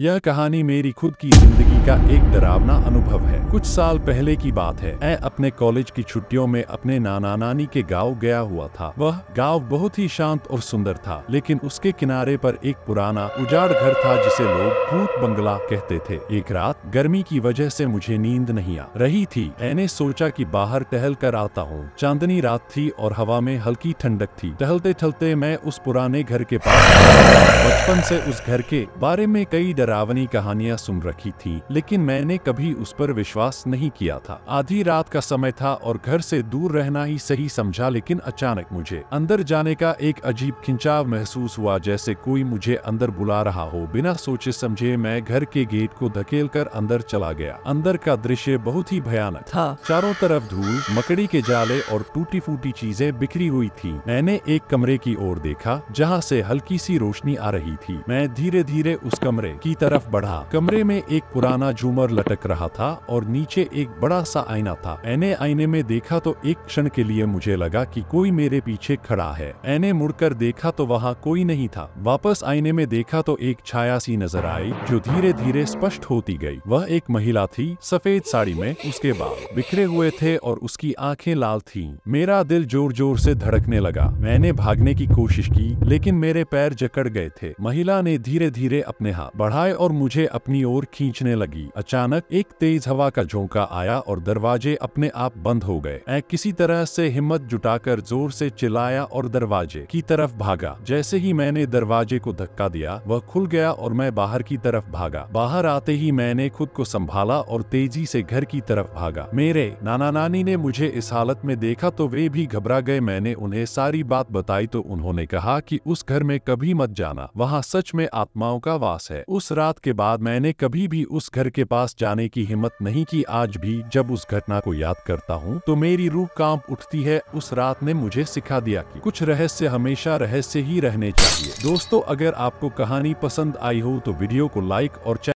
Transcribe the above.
यह कहानी मेरी खुद की जिंदगी का एक डरावना अनुभव है कुछ साल पहले की बात है मैं अपने कॉलेज की छुट्टियों में अपने नाना नानी के गांव गया हुआ था वह गांव बहुत ही शांत और सुंदर था लेकिन उसके किनारे पर एक पुराना उजाड़ घर था जिसे लोग भूत बंगला कहते थे एक रात गर्मी की वजह से मुझे नींद नहीं आ रही थी मैंने सोचा की बाहर टहल कर आता हूँ चांदनी रात थी और हवा में हल्की ठंडक थी टहलते टहलते मैं उस पुराने घर के पास बचपन से उस घर के बारे में कई डर डरावनी कहानियां सुन रखी थी लेकिन मैंने कभी उस पर विश्वास नहीं किया था आधी रात का समय था और घर से दूर रहना ही सही समझा लेकिन अचानक मुझे अंदर जाने का एक अजीब खिंचाव महसूस हुआ जैसे कोई मुझे अंदर बुला रहा हो बिना सोचे समझे मैं घर के गेट को धकेल कर अंदर चला गया अंदर का दृश्य बहुत ही भयानक था चारों तरफ धूल मकड़ी के जाले और टूटी फूटी चीजें बिखरी हुई थी मैंने एक कमरे की ओर देखा जहाँ से हल्की सी रोशनी आ रही थी मैं धीरे धीरे उस कमरे की की तरफ बढ़ा कमरे में एक पुराना झूमर लटक रहा था और नीचे एक बड़ा सा आईना था एने आईने में देखा तो एक क्षण के लिए मुझे लगा कि कोई मेरे पीछे खड़ा है एने मुड़कर देखा तो वहाँ कोई नहीं था वापस आईने में देखा तो एक छाया सी नजर आई जो धीरे धीरे स्पष्ट होती गई वह एक महिला थी सफेद साड़ी में उसके बाल बिखरे हुए थे और उसकी आंखें लाल थी मेरा दिल जोर जोर से धड़कने लगा मैंने भागने की कोशिश की लेकिन मेरे पैर जकड़ गए थे महिला ने धीरे धीरे अपने हाथ बढ़ा उठाए और मुझे अपनी ओर खींचने लगी अचानक एक तेज हवा का झोंका आया और दरवाजे अपने आप बंद हो गए मैं किसी तरह से हिम्मत जुटाकर जोर से चिल्लाया और दरवाजे की तरफ भागा जैसे ही मैंने दरवाजे को धक्का दिया वह खुल गया और मैं बाहर की तरफ भागा बाहर आते ही मैंने खुद को संभाला और तेजी से घर की तरफ भागा मेरे नाना नानी ने मुझे इस हालत में देखा तो वे भी घबरा गए मैंने उन्हें सारी बात बताई तो उन्होंने कहा कि उस घर में कभी मत जाना वहाँ सच में आत्माओं का वास है उस रात के बाद मैंने कभी भी उस घर के पास जाने की हिम्मत नहीं की आज भी जब उस घटना को याद करता हूँ तो मेरी रूह कांप उठती है उस रात ने मुझे सिखा दिया कि कुछ रहस्य हमेशा रहस्य ही रहने चाहिए दोस्तों अगर आपको कहानी पसंद आई हो तो वीडियो को लाइक और